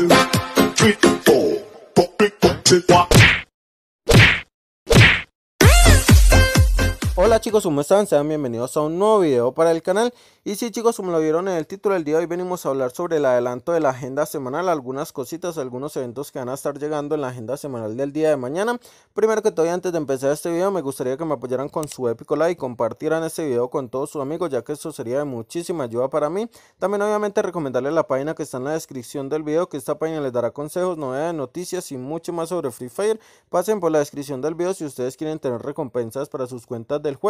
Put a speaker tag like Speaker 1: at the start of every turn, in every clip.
Speaker 1: two, three, four, four, three, four, two, one. chicos, ¿cómo están? Sean bienvenidos a un nuevo video para el canal Y sí chicos, como lo vieron en el título del día hoy venimos a hablar sobre el adelanto de la agenda semanal Algunas cositas, algunos eventos que van a estar llegando en la agenda semanal del día de mañana Primero que todo antes de empezar este video me gustaría que me apoyaran con su épico like Y compartieran este video con todos sus amigos ya que eso sería de muchísima ayuda para mí También obviamente recomendarles la página que está en la descripción del video Que esta página les dará consejos, novedades, noticias y mucho más sobre Free Fire Pasen por la descripción del video si ustedes quieren tener recompensas para sus cuentas del juego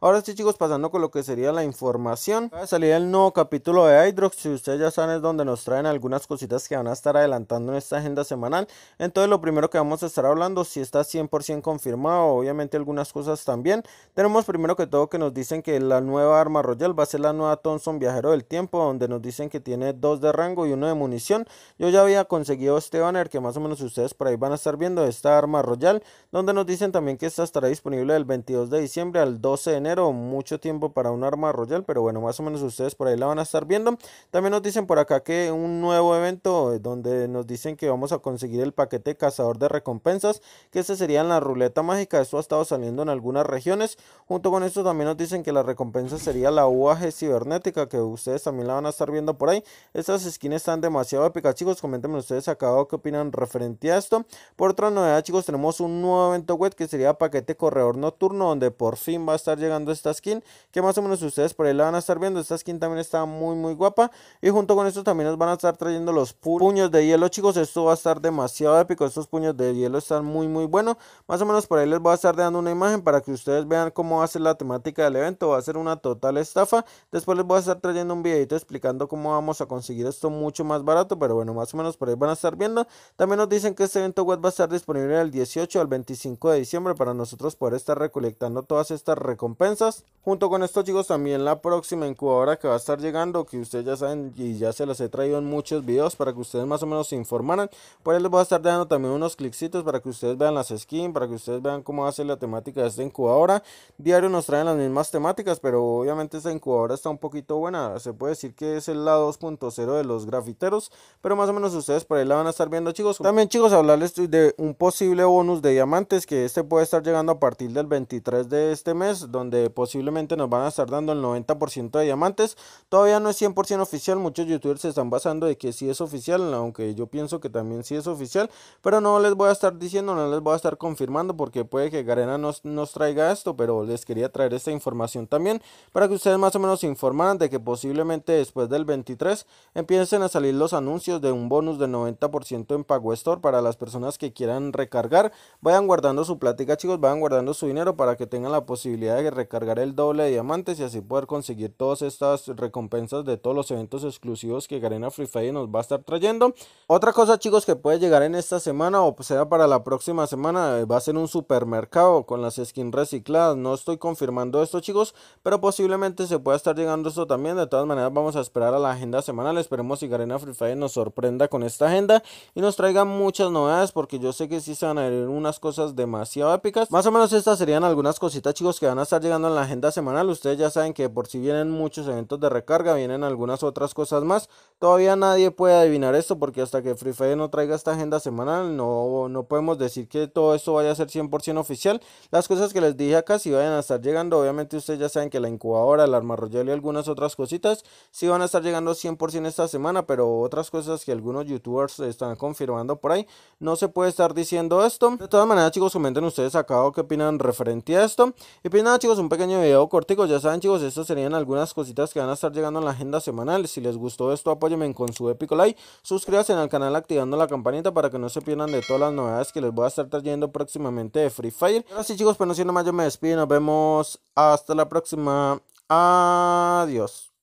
Speaker 1: Ahora sí chicos, pasando con lo que sería la información. Va a salir el nuevo capítulo de Hydrox, si ustedes ya saben es donde nos traen algunas cositas que van a estar adelantando en esta agenda semanal. Entonces lo primero que vamos a estar hablando, si está 100% confirmado, obviamente algunas cosas también. Tenemos primero que todo que nos dicen que la nueva arma royal va a ser la nueva Thompson Viajero del Tiempo, donde nos dicen que tiene dos de rango y uno de munición. Yo ya había conseguido este banner que más o menos ustedes por ahí van a estar viendo esta arma royal, donde nos dicen también que esta estará disponible el 22 de diciembre al 12 de enero, mucho tiempo para un arma royal, pero bueno, más o menos ustedes por ahí la van a estar viendo. También nos dicen por acá que un nuevo evento eh, donde nos dicen que vamos a conseguir el paquete cazador de recompensas, que ese sería la ruleta mágica, esto ha estado saliendo en algunas regiones. Junto con esto también nos dicen que la recompensa sería la UAG cibernética, que ustedes también la van a estar viendo por ahí. Estas skins están demasiado épicas, chicos, coméntenme ustedes acá qué opinan referente a esto. Por otra novedad, chicos, tenemos un nuevo evento web que sería paquete corredor nocturno, donde por fin va a estar llegando esta skin. Que más o menos ustedes por ahí la van a estar viendo. Esta skin también está muy muy guapa. Y junto con esto también nos van a estar trayendo los puños de hielo chicos. Esto va a estar demasiado épico. Estos puños de hielo están muy muy buenos. Más o menos por ahí les voy a estar dando una imagen para que ustedes vean cómo va a ser la temática del evento. Va a ser una total estafa. Después les voy a estar trayendo un videito explicando cómo vamos a conseguir esto mucho más barato. Pero bueno, más o menos por ahí van a estar viendo. También nos dicen que este evento web va a estar disponible el 18 al 25 de diciembre para nosotros poder estar recolectando todas estas recompensas. Junto con esto chicos también la próxima incubadora que va a estar llegando, que ustedes ya saben y ya se las he traído en muchos videos para que ustedes más o menos se informaran. Por ahí les voy a estar dando también unos clicitos para que ustedes vean las skins, para que ustedes vean cómo hace la temática de esta incubadora. Diario nos traen las mismas temáticas, pero obviamente esta incubadora está un poquito buena. Se puede decir que es el lado 2.0 de los grafiteros, pero más o menos ustedes por ahí la van a estar viendo chicos. También chicos hablarles de un posible bonus de diamantes que este puede estar llegando a partir del 23 de este mes donde posiblemente nos van a estar dando el 90% de diamantes. Todavía no es 100% oficial, muchos youtubers se están basando de que sí es oficial, aunque yo pienso que también sí es oficial, pero no les voy a estar diciendo, no les voy a estar confirmando, porque puede que Garena nos, nos traiga esto, pero les quería traer esta información también, para que ustedes más o menos se informaran de que posiblemente después del 23 empiecen a salir los anuncios de un bonus de 90% en Pago Store para las personas que quieran recargar, vayan guardando su plática chicos, vayan guardando su dinero para que tengan la posibilidad de recargar el doble de diamantes y así poder conseguir todas estas recompensas de todos los eventos exclusivos que Garena Free Fire nos va a estar trayendo. Otra cosa chicos que puede llegar en esta semana o sea para la próxima semana eh, va a ser un supermercado con las skins recicladas. No estoy confirmando esto chicos, pero posiblemente se pueda estar llegando esto también. De todas maneras vamos a esperar a la agenda semanal. Esperemos si Garena Free Fire nos sorprenda con esta agenda y nos traiga muchas novedades porque yo sé que sí se van a ver unas cosas demasiado épicas. Más o menos estas serían algunas cositas chicos que van a estar llegando en la agenda semanal. Ustedes ya saben que por si vienen muchos eventos de recarga, vienen algunas otras cosas más. Todavía nadie puede adivinar esto porque hasta que Free Fire no traiga esta agenda semanal, no, no podemos decir que todo esto vaya a ser 100% oficial. Las cosas que les dije acá, si vayan a estar llegando, obviamente ustedes ya saben que la incubadora, el arma y algunas otras cositas, Si van a estar llegando 100% esta semana, pero otras cosas que algunos youtubers están confirmando por ahí, no se puede estar diciendo esto. De todas maneras, chicos, comenten ustedes acá o qué opinan referente a esto. Y pues nada chicos, un pequeño video cortico, ya saben chicos, estas serían algunas cositas que van a estar llegando en la agenda semanal. Si les gustó esto, apóyenme con su épico like, suscríbanse al canal activando la campanita para que no se pierdan de todas las novedades que les voy a estar trayendo próximamente de Free Fire. Ahora chicos, pero pues no siendo más yo me despido nos vemos hasta la próxima. Adiós.